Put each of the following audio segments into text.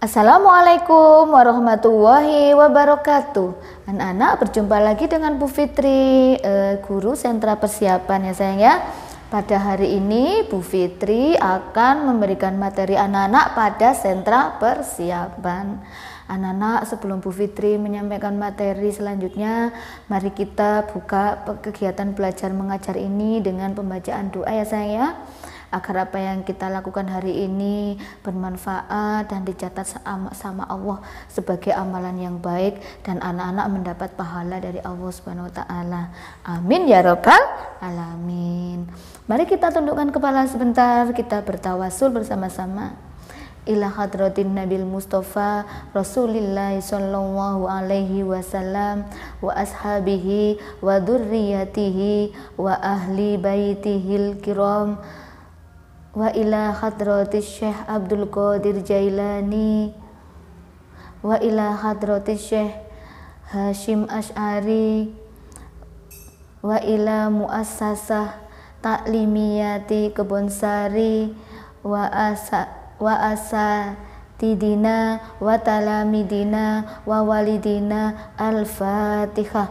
Assalamualaikum warahmatullahi wabarakatuh. Anak-anak berjumpa lagi dengan Bu Fitri, eh, guru sentra persiapan ya sayang ya. Pada hari ini Bu Fitri akan memberikan materi anak-anak pada sentra persiapan. Anak-anak sebelum Bu Fitri menyampaikan materi selanjutnya, mari kita buka kegiatan belajar mengajar ini dengan pembacaan doa ya sayang ya agar apa yang kita lakukan hari ini bermanfaat dan dicatat sama Allah sebagai amalan yang baik dan anak-anak mendapat pahala dari Allah Subhanahu wa taala. Amin ya robbal alamin. Mari kita tundukkan kepala sebentar, kita bertawasul bersama-sama ila hadratin nabil mustafa rasulillah sallallahu alaihi wasallam wa ashabihi wa dzurriyyatihi wa ahli baitihil kiram wa ila hadratis Syekh Abdul Qadir Jailani wa ila hadratis Syekh Hashim Ash'ari wa ila muassasah taklimiyati kebonsari wa asa wa asa tidina wa talamidina wa walidina al-fatihah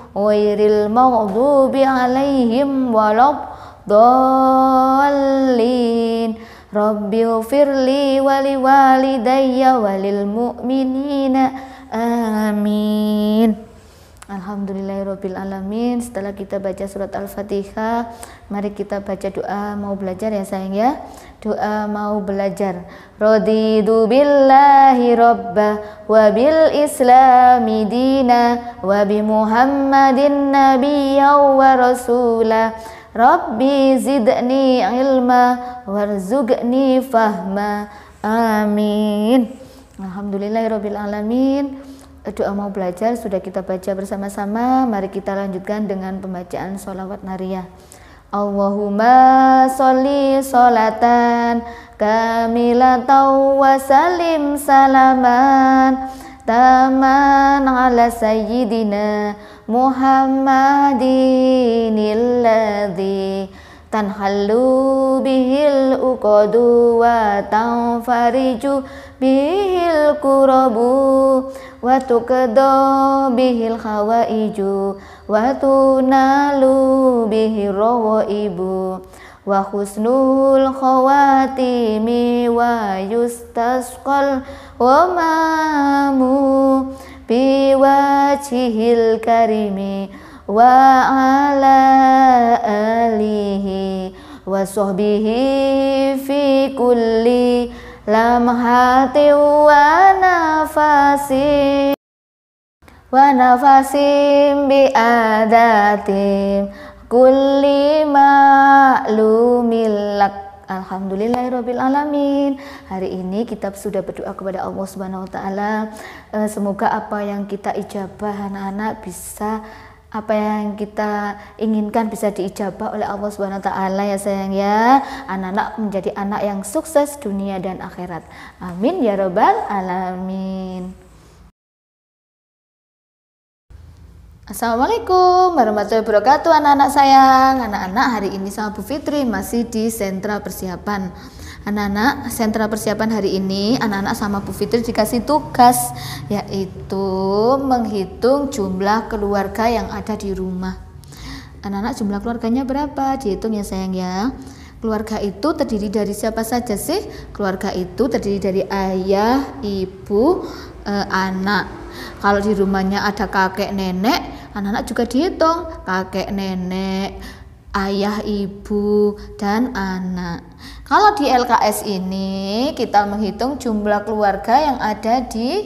wairil maghdubi alaihim walab dhalin Rabbi ufirli wali walidayya walil mu'minina amin Alhamdulillahirabbil alamin. Setelah kita baca surat Al-Fatihah, mari kita baca doa mau belajar ya sayang ya doa mau belajar radidu billahi robba wa bil islami dina wa bi muhammadin nabiyya wa rasula rabbi zidni ilma warzuqni fahma amin alhamdulillahirabbil alamin doa mau belajar sudah kita baca bersama-sama mari kita lanjutkan dengan pembacaan sholawat nariyah Allahumma sholli sholatan kamilatan wa salim salaman taman ala sayyidina Muhammadin alladhi tanhallu bihil uqadu wa tanfariju bihil kurabu wa tuqda bihil khawaiju wa tunalu bihir rawaibu wa husnul khawatimi wa yustasqal wa mamu biwajhil karimi wa ala alihi wa sahbihi fi kulli Lam hati wa nafasi Wa nafasim bi adatim Kulli ma'lumillak Alhamdulillahirabbil alamin. Hari ini kita sudah berdoa kepada Allah Subhanahu wa taala. Eh, semoga apa yang kita ijabah anak-anak bisa apa yang kita inginkan bisa diijabah oleh Allah Subhanahu wa taala ya sayang ya. Anak-anak menjadi anak yang sukses dunia dan akhirat. Amin ya robbal alamin. Assalamualaikum warahmatullahi wabarakatuh anak-anak sayang Anak-anak hari ini sama Bu Fitri masih di sentra persiapan Anak-anak, sentra persiapan hari ini anak-anak sama Bu Fitri dikasih tugas yaitu menghitung jumlah keluarga yang ada di rumah. Anak-anak jumlah keluarganya berapa? Dihitung ya sayang ya. Keluarga itu terdiri dari siapa saja sih? Keluarga itu terdiri dari ayah, ibu, e, anak. Kalau di rumahnya ada kakek nenek, anak-anak juga dihitung kakek nenek, ayah, ibu, dan anak. Kalau di LKS ini kita menghitung jumlah keluarga yang ada di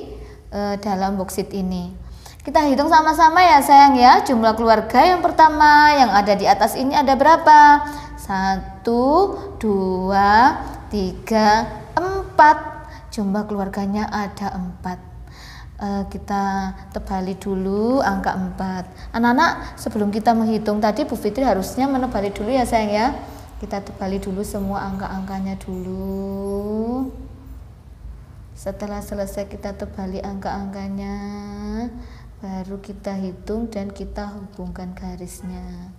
e, dalam boksit ini. Kita hitung sama-sama ya sayang ya. Jumlah keluarga yang pertama yang ada di atas ini ada berapa? Satu, dua, tiga, empat. Jumlah keluarganya ada 4 e, kita tebali dulu angka empat. anak-anak sebelum kita menghitung tadi Bu Fitri harusnya menebali dulu ya sayang ya kita tebali dulu semua angka-angkanya dulu setelah selesai kita tebali angka-angkanya baru kita hitung dan kita hubungkan garisnya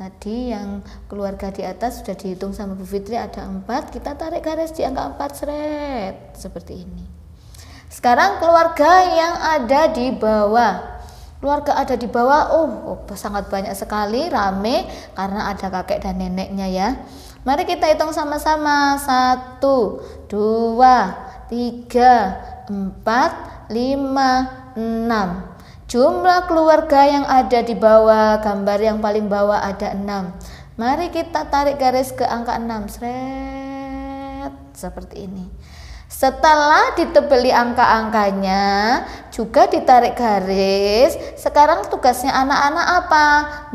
tadi yang keluarga di atas sudah dihitung sama Bu Fitri ada 4 kita tarik garis di angka 4 seret seperti ini sekarang keluarga yang ada di bawah keluarga ada di bawah oh, oh sangat banyak sekali rame karena ada kakek dan neneknya ya mari kita hitung sama-sama satu dua tiga empat lima enam jumlah keluarga yang ada di bawah gambar yang paling bawah ada enam mari kita tarik garis ke angka enam seret seperti ini setelah ditebeli angka-angkanya, juga ditarik garis. Sekarang tugasnya anak-anak apa?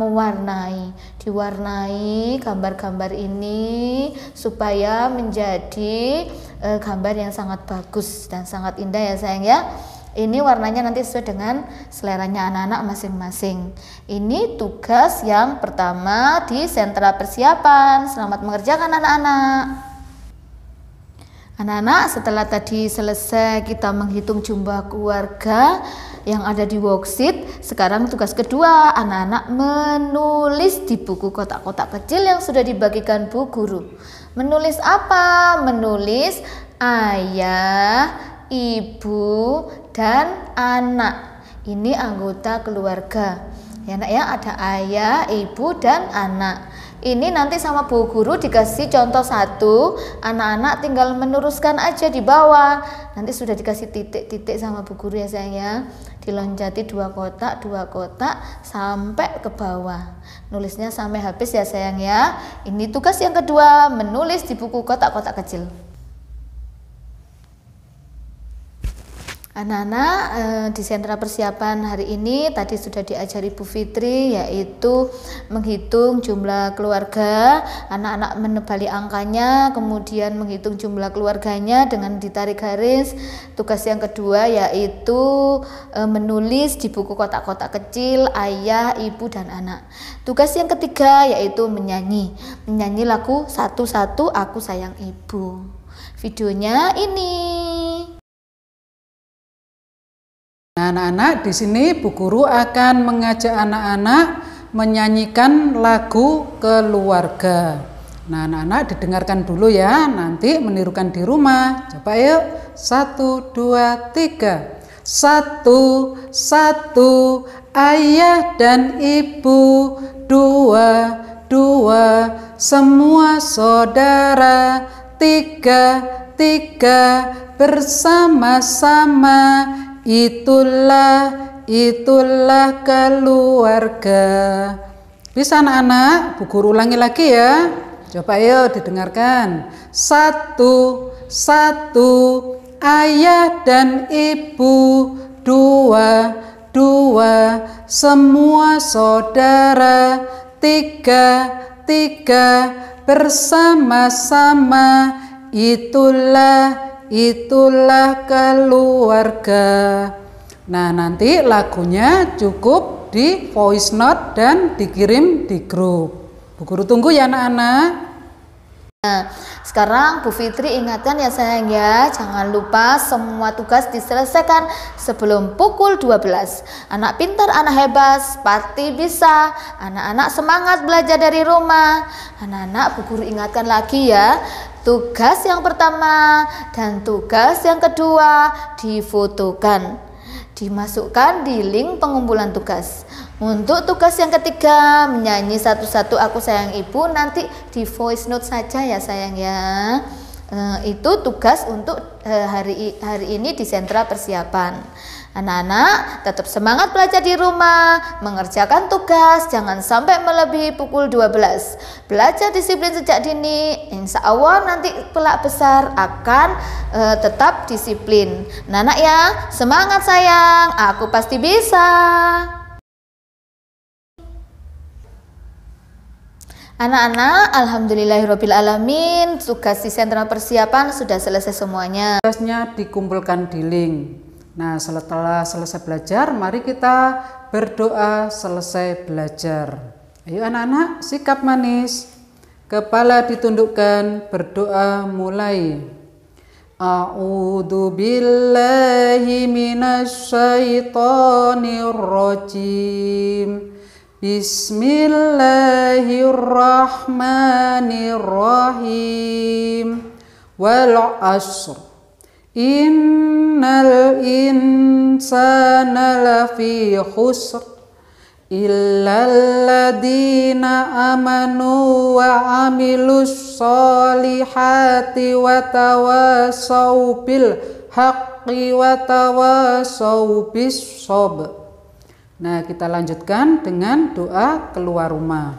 Mewarnai. Diwarnai gambar-gambar ini supaya menjadi e, gambar yang sangat bagus dan sangat indah ya sayang ya. Ini warnanya nanti sesuai dengan seleranya anak-anak masing-masing. Ini tugas yang pertama di sentra persiapan. Selamat mengerjakan anak-anak. Anak-anak, setelah tadi selesai kita menghitung jumlah keluarga yang ada di worksheet, sekarang tugas kedua, anak-anak menulis di buku kotak-kotak kecil yang sudah dibagikan Bu Guru. Menulis apa? Menulis ayah, ibu, dan anak. Ini anggota keluarga. Ya, anak ya, ada ayah, ibu, dan anak. Ini nanti sama bu guru dikasih contoh satu, anak-anak tinggal meneruskan aja di bawah. Nanti sudah dikasih titik-titik sama bu guru ya sayang ya. Diloncati dua kotak, dua kotak sampai ke bawah. Nulisnya sampai habis ya sayang ya. Ini tugas yang kedua, menulis di buku kotak-kotak kecil. Anak-anak eh, di sentra persiapan hari ini tadi sudah diajari Bu Fitri yaitu menghitung jumlah keluarga, anak-anak menebali angkanya, kemudian menghitung jumlah keluarganya dengan ditarik garis. Tugas yang kedua yaitu eh, menulis di buku kotak-kotak kecil ayah, ibu dan anak. Tugas yang ketiga yaitu menyanyi. Menyanyi lagu satu-satu aku sayang ibu. Videonya ini. anak-anak, di sini Bu Guru akan mengajak anak-anak menyanyikan lagu keluarga. Nah, anak-anak didengarkan dulu ya, nanti menirukan di rumah. Coba yuk, satu, dua, tiga. Satu, satu, ayah dan ibu. Dua, dua, semua saudara. Tiga, tiga, bersama-sama itulah itulah keluarga bisa anak-anak bu guru ulangi lagi ya coba ayo didengarkan satu satu ayah dan ibu dua dua semua saudara tiga tiga bersama-sama itulah itulah keluarga. Nah, nanti lagunya cukup di voice note dan dikirim di grup. Bu Guru tunggu ya anak-anak. Nah, sekarang Bu Fitri ingatkan ya sayang ya, jangan lupa semua tugas diselesaikan sebelum pukul 12. Anak pintar, anak hebat, pasti bisa. Anak-anak semangat belajar dari rumah. Anak-anak, Bu Guru ingatkan lagi ya, Tugas yang pertama dan tugas yang kedua difotokan. Dimasukkan di link pengumpulan tugas. Untuk tugas yang ketiga, menyanyi satu-satu aku sayang ibu nanti di voice note saja ya sayang ya. Eh, itu tugas untuk eh, hari hari ini di sentra persiapan. Anak-anak, tetap semangat belajar di rumah, mengerjakan tugas, jangan sampai melebihi pukul 12. Belajar disiplin sejak dini, insya Allah nanti pelak besar akan uh, tetap disiplin. Nana ya, semangat sayang, aku pasti bisa. Anak-anak, alamin tugas di sentra persiapan sudah selesai semuanya. Tugasnya dikumpulkan di link. Nah, setelah selesai belajar, mari kita berdoa selesai belajar. Ayo anak-anak, sikap manis. Kepala ditundukkan, berdoa mulai. Audhu billahi minasy syaithanir Bismillahirrahmanirrahim. Wal asr. Innal insana lafi khusr illa ladina amanu wa amilus solihati wa tawasaw bil haqqi wa tawasaw bis sob. Nah, kita lanjutkan dengan doa keluar rumah.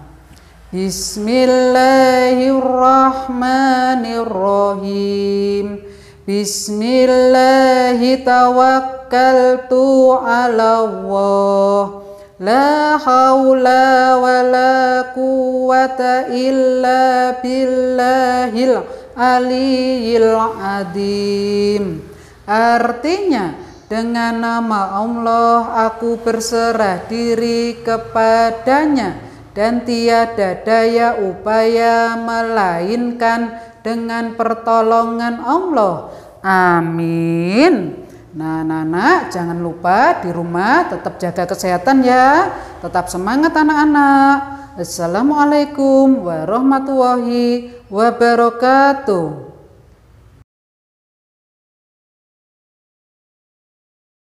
Bismillahirrahmanirrahim. Bismillahi tawakkaltu ala Allah La hawla wa la quwata illa billahil aliyil adim Artinya dengan nama Allah aku berserah diri kepadanya dan tiada daya upaya melainkan dengan pertolongan Allah. Amin. Nah, anak-anak jangan lupa di rumah tetap jaga kesehatan ya. Tetap semangat anak-anak. Assalamualaikum warahmatullahi wabarakatuh.